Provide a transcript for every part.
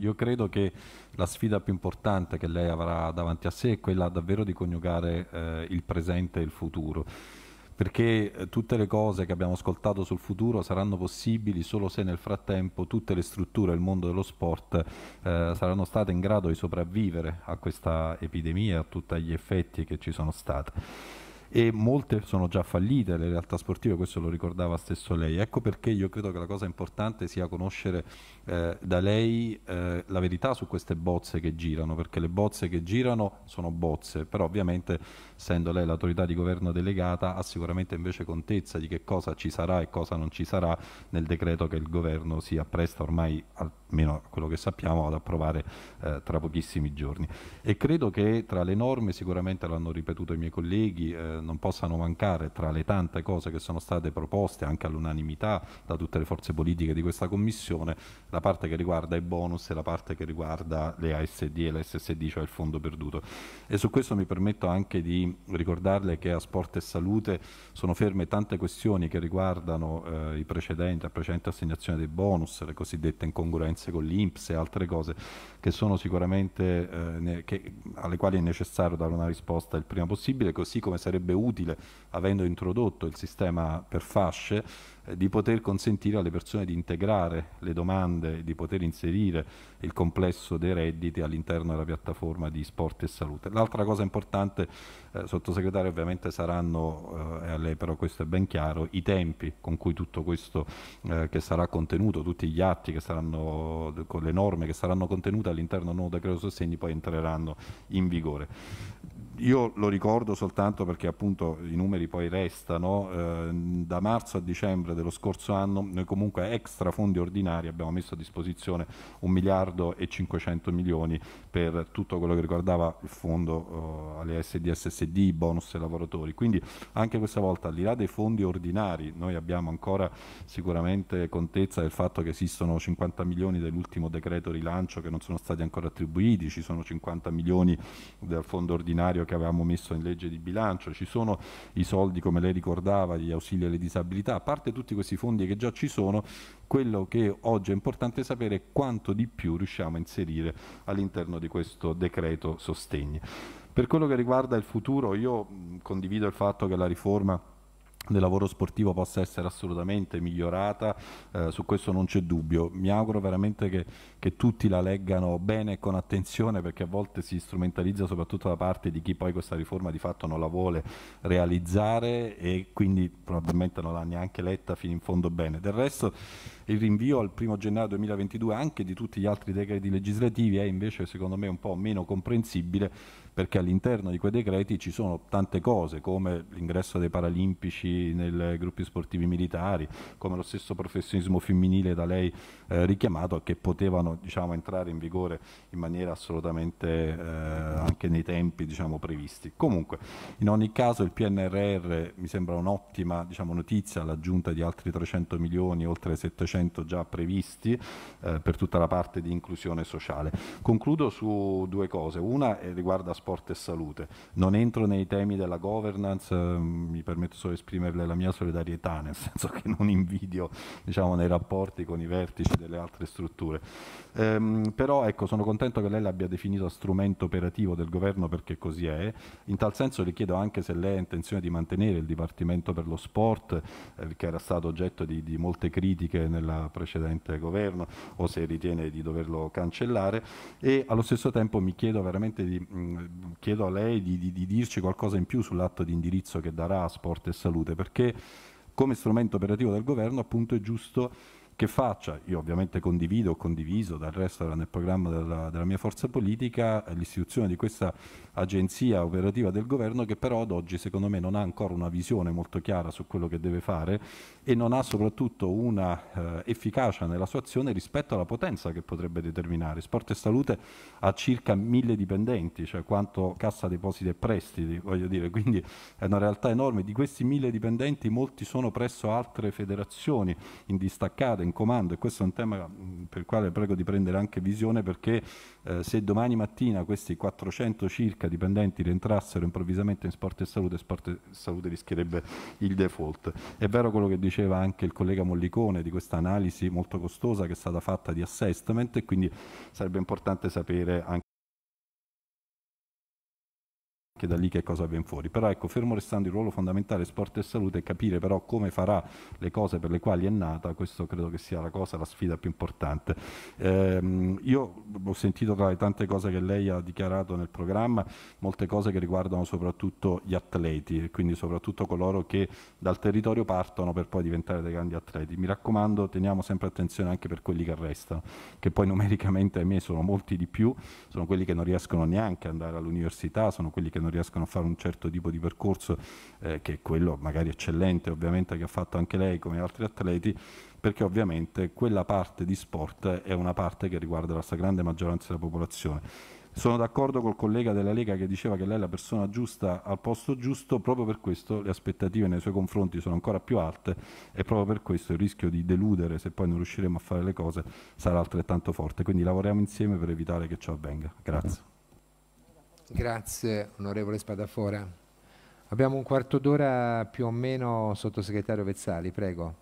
Io credo che la sfida più importante che lei avrà davanti a sé è quella davvero di coniugare eh, il presente e il futuro, perché eh, tutte le cose che abbiamo ascoltato sul futuro saranno possibili solo se nel frattempo tutte le strutture il mondo dello sport eh, saranno state in grado di sopravvivere a questa epidemia, a tutti gli effetti che ci sono stati e molte sono già fallite le realtà sportive, questo lo ricordava stesso lei. Ecco perché io credo che la cosa importante sia conoscere eh, da lei eh, la verità su queste bozze che girano, perché le bozze che girano sono bozze, però ovviamente essendo lei l'autorità di governo delegata ha sicuramente invece contezza di che cosa ci sarà e cosa non ci sarà nel decreto che il governo si appresta ormai, almeno a quello che sappiamo, ad approvare eh, tra pochissimi giorni. E credo che tra le norme, sicuramente l'hanno ripetuto i miei colleghi, eh, non possano mancare tra le tante cose che sono state proposte anche all'unanimità da tutte le forze politiche di questa Commissione, la parte che riguarda i bonus e la parte che riguarda le ASD e l'SSD, cioè il fondo perduto. E su questo mi permetto anche di ricordarle che a Sport e Salute sono ferme tante questioni che riguardano eh, i precedenti, la precedente assegnazione dei bonus, le cosiddette incongruenze con l'Inps e altre cose che sono sicuramente eh, ne, che, alle quali è necessario dare una risposta il prima possibile, così come sarebbe sarebbe utile, avendo introdotto il sistema per fasce, eh, di poter consentire alle persone di integrare le domande, di poter inserire il complesso dei redditi all'interno della piattaforma di sport e salute. L'altra cosa importante, eh, sottosegretario, ovviamente saranno, eh, a lei però questo è ben chiaro, i tempi con cui tutto questo eh, che sarà contenuto, tutti gli atti che saranno, con le norme che saranno contenute all'interno del nuovo decreto sostegni poi entreranno in vigore io lo ricordo soltanto perché appunto i numeri poi restano, eh, da marzo a dicembre dello scorso anno noi comunque extra fondi ordinari abbiamo messo a disposizione 1 miliardo e 500 milioni per tutto quello che riguardava il fondo eh, alle SDSSD, bonus ai lavoratori, quindi anche questa volta al di là dei fondi ordinari noi abbiamo ancora sicuramente contezza del fatto che esistono 50 milioni dell'ultimo decreto rilancio che non sono stati ancora attribuiti, ci sono 50 milioni del fondo ordinario che avevamo messo in legge di bilancio, ci sono i soldi, come lei ricordava, gli ausili alle disabilità, a parte tutti questi fondi che già ci sono, quello che oggi è importante sapere è quanto di più riusciamo a inserire all'interno di questo decreto sostegni. Per quello che riguarda il futuro, io condivido il fatto che la riforma del lavoro sportivo possa essere assolutamente migliorata, eh, su questo non c'è dubbio. Mi auguro veramente che che tutti la leggano bene e con attenzione perché a volte si strumentalizza soprattutto da parte di chi poi questa riforma di fatto non la vuole realizzare e quindi probabilmente non l'ha neanche letta fino in fondo bene. Del resto il rinvio al 1 gennaio 2022 anche di tutti gli altri decreti legislativi è invece secondo me un po' meno comprensibile perché all'interno di quei decreti ci sono tante cose come l'ingresso dei paralimpici nei gruppi sportivi militari, come lo stesso professionismo femminile da lei eh, richiamato che potevano dovevano diciamo, entrare in vigore in maniera assolutamente eh, anche nei tempi diciamo, previsti. Comunque, in ogni caso il PNRR mi sembra un'ottima diciamo, notizia, l'aggiunta di altri 300 milioni, oltre 700 già previsti eh, per tutta la parte di inclusione sociale. Concludo su due cose, una eh, riguarda sport e salute, non entro nei temi della governance, eh, mi permetto solo di esprimerle la mia solidarietà, nel senso che non invidio diciamo, nei rapporti con i vertici delle altre strutture. Ehm, però ecco, sono contento che lei l'abbia definito strumento operativo del governo perché così è. In tal senso le chiedo anche se lei ha intenzione di mantenere il Dipartimento per lo Sport, eh, che era stato oggetto di, di molte critiche nel precedente governo, o se ritiene di doverlo cancellare. E allo stesso tempo mi chiedo veramente di, mh, mm, chiedo a lei di, di, di dirci qualcosa in più sull'atto di indirizzo che darà a Sport e Salute, perché come strumento operativo del governo appunto è giusto che faccia, io ovviamente condivido, ho condiviso dal resto era nel programma della, della mia forza politica, eh, l'istituzione di questa agenzia operativa del governo che però ad oggi secondo me non ha ancora una visione molto chiara su quello che deve fare e non ha soprattutto una eh, efficacia nella sua azione rispetto alla potenza che potrebbe determinare. Sport e Salute ha circa mille dipendenti, cioè quanto cassa depositi e prestiti, voglio dire, quindi è una realtà enorme. Di questi mille dipendenti molti sono presso altre federazioni in distaccata, in in comando e questo è un tema mm, per il quale prego di prendere anche visione perché eh, se domani mattina questi 400 circa dipendenti rientrassero improvvisamente in sport e salute, sport e salute rischierebbe il default. È vero quello che diceva anche il collega Mollicone di questa analisi molto costosa che è stata fatta di assessment e quindi sarebbe importante sapere anche che da lì che cosa viene fuori. Però ecco, fermo restando il ruolo fondamentale sport e salute e capire però come farà le cose per le quali è nata, questo credo che sia la cosa, la sfida più importante. Ehm, io ho sentito tra le tante cose che lei ha dichiarato nel programma, molte cose che riguardano soprattutto gli atleti, quindi soprattutto coloro che dal territorio partono per poi diventare dei grandi atleti. Mi raccomando, teniamo sempre attenzione anche per quelli che restano, che poi numericamente a me sono molti di più, sono quelli che non riescono neanche ad andare all'università, sono quelli che non riescono a fare un certo tipo di percorso, eh, che è quello magari eccellente ovviamente che ha fatto anche lei come altri atleti, perché ovviamente quella parte di sport è una parte che riguarda la stragrande maggioranza della popolazione. Sono d'accordo col collega della Lega che diceva che lei è la persona giusta al posto giusto, proprio per questo le aspettative nei suoi confronti sono ancora più alte e proprio per questo il rischio di deludere se poi non riusciremo a fare le cose sarà altrettanto forte. Quindi lavoriamo insieme per evitare che ciò avvenga. Grazie. Grazie onorevole Spadafora. Abbiamo un quarto d'ora più o meno, sottosegretario Vezzali, prego.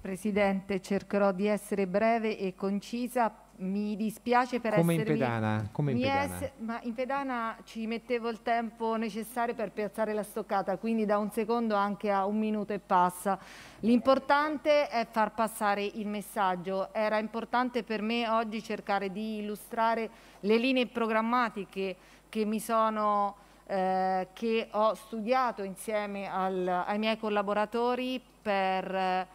Presidente, cercherò di essere breve e concisa. Mi dispiace per come esservi... In pedana, come in pedana? Es... Ma in pedana ci mettevo il tempo necessario per piazzare la stoccata, quindi da un secondo anche a un minuto e passa. L'importante è far passare il messaggio. Era importante per me oggi cercare di illustrare le linee programmatiche che, mi sono, eh, che ho studiato insieme al, ai miei collaboratori per eh,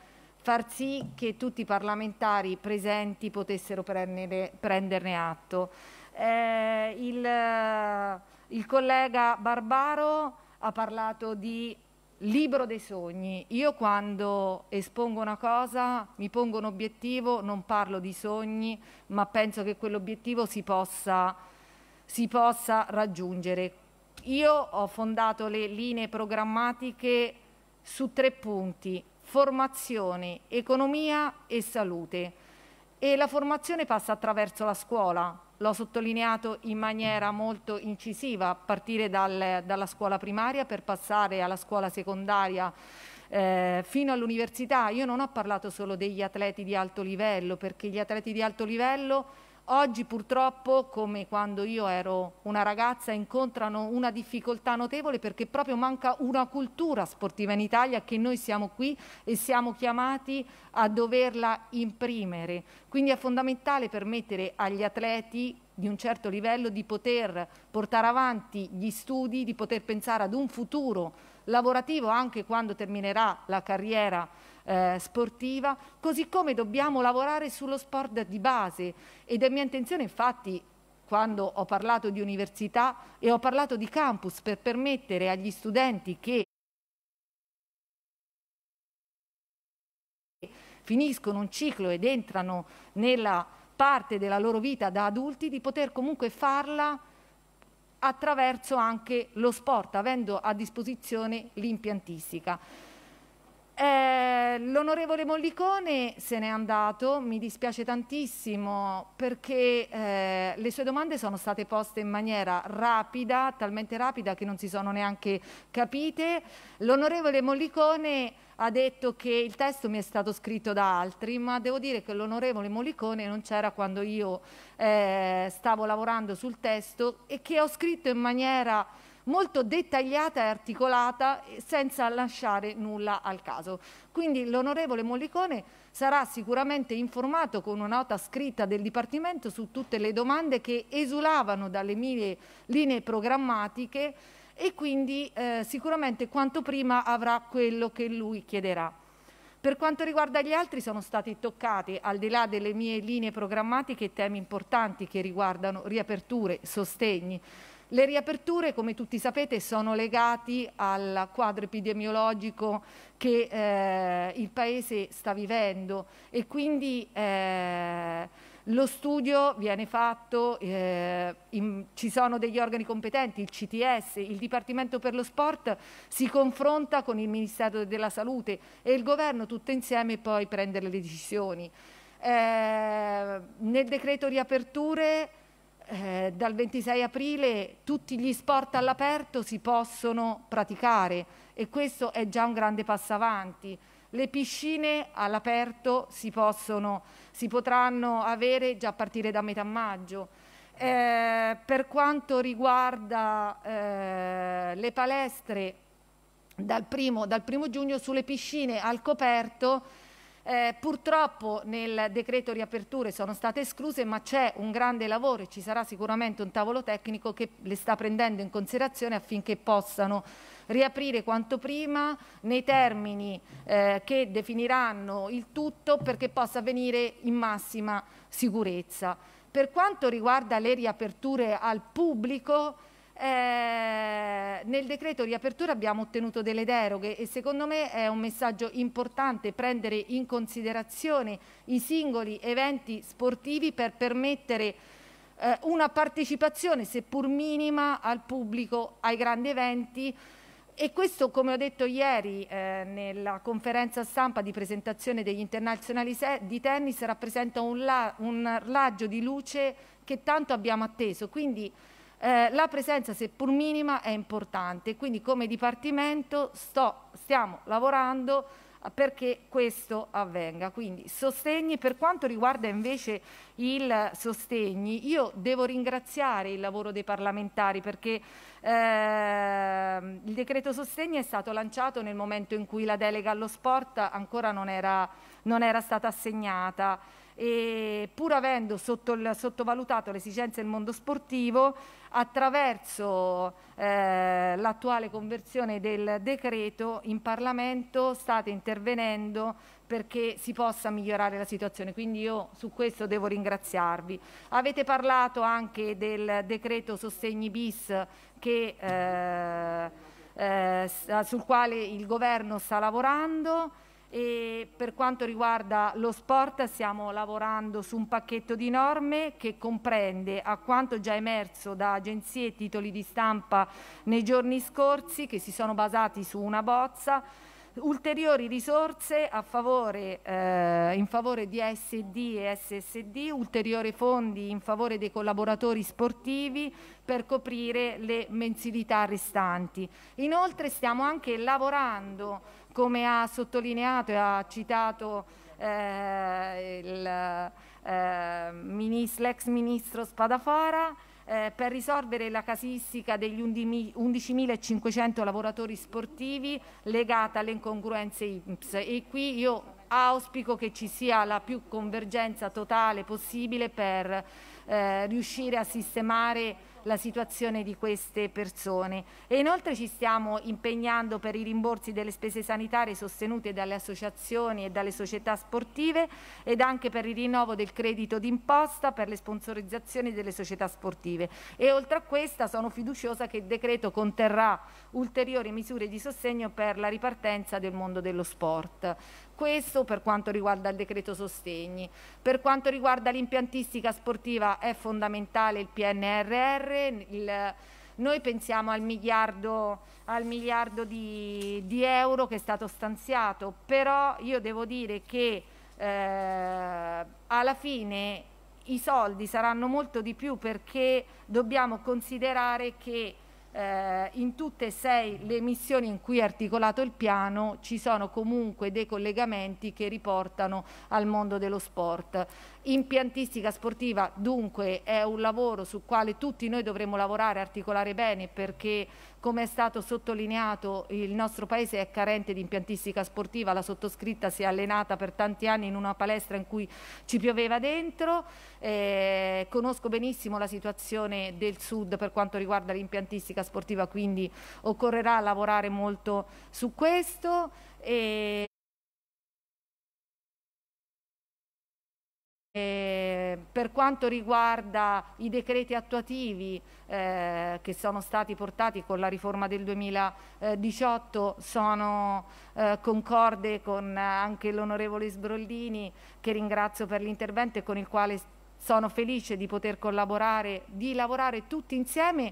far sì che tutti i parlamentari presenti potessero prendere, prenderne atto. Eh, il, eh, il collega Barbaro ha parlato di libro dei sogni. Io quando espongo una cosa, mi pongo un obiettivo, non parlo di sogni, ma penso che quell'obiettivo si possa si possa raggiungere. Io ho fondato le linee programmatiche su tre punti, formazione, economia e salute. E la formazione passa attraverso la scuola, l'ho sottolineato in maniera molto incisiva, a partire dal, dalla scuola primaria per passare alla scuola secondaria eh, fino all'università. Io non ho parlato solo degli atleti di alto livello, perché gli atleti di alto livello Oggi purtroppo, come quando io ero una ragazza, incontrano una difficoltà notevole perché proprio manca una cultura sportiva in Italia che noi siamo qui e siamo chiamati a doverla imprimere. Quindi è fondamentale permettere agli atleti di un certo livello di poter portare avanti gli studi, di poter pensare ad un futuro lavorativo anche quando terminerà la carriera eh, sportiva, così come dobbiamo lavorare sullo sport di base ed è mia intenzione infatti quando ho parlato di università e ho parlato di campus per permettere agli studenti che finiscono un ciclo ed entrano nella parte della loro vita da adulti di poter comunque farla attraverso anche lo sport, avendo a disposizione l'impiantistica. Eh, L'onorevole Mollicone se n'è andato, mi dispiace tantissimo perché eh, le sue domande sono state poste in maniera rapida, talmente rapida che non si sono neanche capite. L'onorevole Mollicone ha detto che il testo mi è stato scritto da altri, ma devo dire che l'onorevole Mollicone non c'era quando io eh, stavo lavorando sul testo e che ho scritto in maniera molto dettagliata e articolata eh, senza lasciare nulla al caso. Quindi l'onorevole Mollicone sarà sicuramente informato con una nota scritta del Dipartimento su tutte le domande che esulavano dalle mie linee programmatiche e quindi eh, sicuramente quanto prima avrà quello che lui chiederà. Per quanto riguarda gli altri sono stati toccati, al di là delle mie linee programmatiche, temi importanti che riguardano riaperture, sostegni, le riaperture, come tutti sapete, sono legate al quadro epidemiologico che eh, il Paese sta vivendo e quindi eh, lo studio viene fatto, eh, in, ci sono degli organi competenti, il CTS, il Dipartimento per lo Sport si confronta con il Ministero della Salute e il Governo tutto insieme poi prende le decisioni. Eh, nel decreto riaperture eh, dal 26 aprile tutti gli sport all'aperto si possono praticare e questo è già un grande passo avanti. Le piscine all'aperto si, possono, si potranno avere già a partire da metà maggio. Eh, per quanto riguarda eh, le palestre, dal primo, dal primo giugno sulle piscine al coperto eh, purtroppo nel decreto riaperture sono state escluse ma c'è un grande lavoro e ci sarà sicuramente un tavolo tecnico che le sta prendendo in considerazione affinché possano riaprire quanto prima nei termini eh, che definiranno il tutto perché possa avvenire in massima sicurezza. Per quanto riguarda le riaperture al pubblico, eh, nel decreto riapertura abbiamo ottenuto delle deroghe e secondo me è un messaggio importante prendere in considerazione i singoli eventi sportivi per permettere eh, una partecipazione seppur minima al pubblico ai grandi eventi e questo, come ho detto ieri eh, nella conferenza stampa di presentazione degli internazionali di tennis, rappresenta un, la un raggio di luce che tanto abbiamo atteso. Quindi, eh, la presenza seppur minima è importante, quindi come Dipartimento sto, stiamo lavorando eh, perché questo avvenga. Quindi sostegni, per quanto riguarda invece il sostegni, io devo ringraziare il lavoro dei parlamentari perché eh, il decreto sostegni è stato lanciato nel momento in cui la delega allo sport ancora non era, non era stata assegnata e pur avendo sotto, sottovalutato le esigenze del mondo sportivo attraverso eh, l'attuale conversione del decreto in Parlamento state intervenendo perché si possa migliorare la situazione, quindi io su questo devo ringraziarvi. Avete parlato anche del decreto sostegni bis che, eh, eh, sul quale il governo sta lavorando. E per quanto riguarda lo sport stiamo lavorando su un pacchetto di norme che comprende a quanto già emerso da agenzie e titoli di stampa nei giorni scorsi che si sono basati su una bozza ulteriori risorse favore, eh, in favore di ASD e SSD, ulteriori fondi in favore dei collaboratori sportivi per coprire le mensilità restanti. Inoltre stiamo anche lavorando, come ha sottolineato e ha citato eh, eh l'ex eh, ministro Spadafora, eh, per risolvere la casistica degli 11.500 lavoratori sportivi legata alle incongruenze IMSS e qui io auspico che ci sia la più convergenza totale possibile per eh, riuscire a sistemare la situazione di queste persone. E inoltre ci stiamo impegnando per i rimborsi delle spese sanitarie sostenute dalle associazioni e dalle società sportive ed anche per il rinnovo del credito d'imposta per le sponsorizzazioni delle società sportive. E oltre a questa sono fiduciosa che il decreto conterrà ulteriori misure di sostegno per la ripartenza del mondo dello sport. Questo per quanto riguarda il decreto sostegni. Per quanto riguarda l'impiantistica sportiva è fondamentale il PNRR, il, noi pensiamo al miliardo, al miliardo di, di, euro che è stato stanziato, però io devo dire che eh, alla fine i soldi saranno molto di più perché dobbiamo considerare che eh, in tutte e sei le missioni in cui è articolato il piano ci sono comunque dei collegamenti che riportano al mondo dello sport. Impiantistica sportiva dunque è un lavoro sul quale tutti noi dovremo lavorare, e articolare bene perché come è stato sottolineato, il nostro paese è carente di impiantistica sportiva, la sottoscritta si è allenata per tanti anni in una palestra in cui ci pioveva dentro, eh, conosco benissimo la situazione del sud per quanto riguarda l'impiantistica sportiva, quindi occorrerà lavorare molto su questo. E... E per quanto riguarda i decreti attuativi eh, che sono stati portati con la riforma del 2018 sono eh, concorde con anche l'onorevole Sbrollini che ringrazio per l'intervento e con il quale sono felice di poter collaborare, di lavorare tutti insieme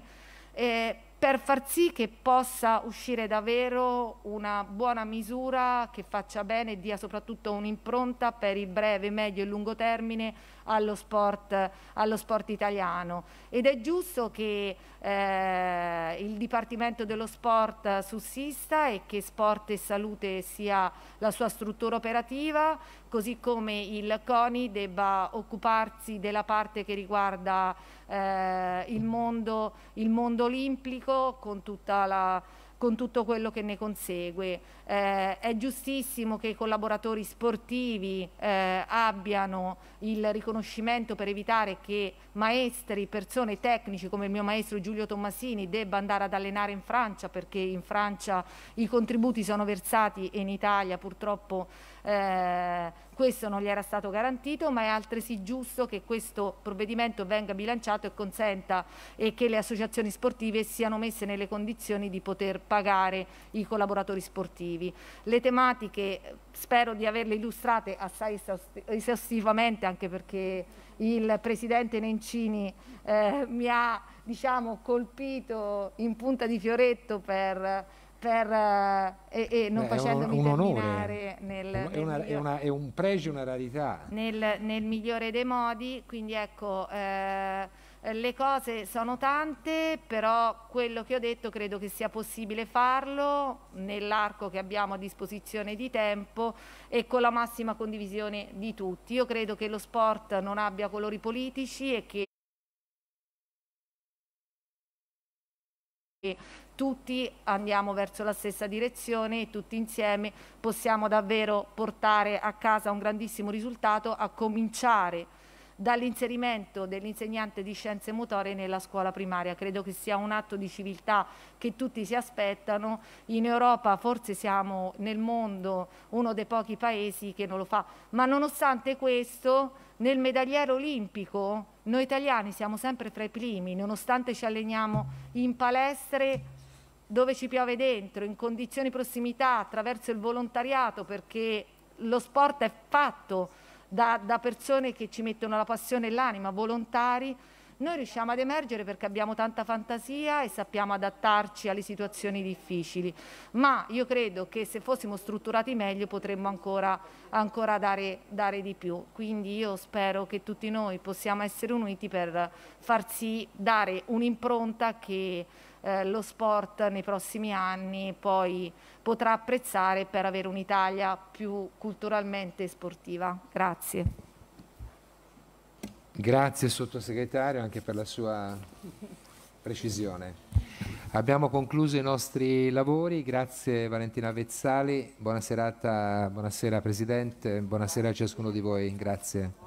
eh, per far sì che possa uscire davvero una buona misura che faccia bene e dia soprattutto un'impronta per il breve, medio e lungo termine allo sport, allo sport italiano. Ed è giusto che eh, il Dipartimento dello Sport sussista e che Sport e Salute sia la sua struttura operativa, così come il CONI debba occuparsi della parte che riguarda eh, il, mondo, il, mondo, olimpico con, la, con, tutto quello che ne consegue. Eh, è giustissimo che i collaboratori sportivi eh, abbiano il riconoscimento per evitare che maestri, persone tecnici come il mio maestro Giulio Tommasini debba andare ad allenare in Francia perché in Francia i contributi sono versati e in Italia purtroppo eh, questo non gli era stato garantito, ma è altresì giusto che questo provvedimento venga bilanciato e consenta e che le associazioni sportive siano messe nelle condizioni di poter pagare i collaboratori sportivi. Le tematiche spero di averle illustrate assai esaustivamente anche perché il presidente Nencini eh, mi ha diciamo, colpito in punta di fioretto per per, eh, e, non Beh, facendomi un, un onore. Nel, è, nel è, una, è, un pregio, una rarità. Nel, nel migliore dei modi, quindi ecco, eh, le cose sono tante, però quello che ho detto credo che sia possibile farlo nell'arco che abbiamo a disposizione di tempo e con la massima condivisione di tutti. Io credo che lo sport non abbia colori politici e che tutti andiamo verso la stessa direzione e tutti insieme possiamo davvero portare a casa un grandissimo risultato a cominciare dall'inserimento dell'insegnante di scienze motorie nella scuola primaria. Credo che sia un atto di civiltà che tutti si aspettano. In Europa forse siamo nel mondo uno dei pochi paesi che non lo fa, ma nonostante questo nel medagliere olimpico noi italiani siamo sempre fra i primi, nonostante ci alleniamo in palestre dove ci piove dentro, in condizioni di prossimità, attraverso il volontariato, perché lo sport è fatto da, da persone che ci mettono la passione e l'anima, volontari, noi riusciamo ad emergere perché abbiamo tanta fantasia e sappiamo adattarci alle situazioni difficili, ma io credo che se fossimo strutturati meglio potremmo ancora, ancora dare, dare, di più, quindi io spero che tutti noi possiamo essere uniti per far sì dare un'impronta che eh, lo sport nei prossimi anni poi potrà apprezzare per avere un'Italia più culturalmente sportiva. Grazie. Grazie sottosegretario anche per la sua precisione. Abbiamo concluso i nostri lavori, grazie Valentina Vezzali, buona serata, buonasera Presidente, buonasera a ciascuno di voi, grazie.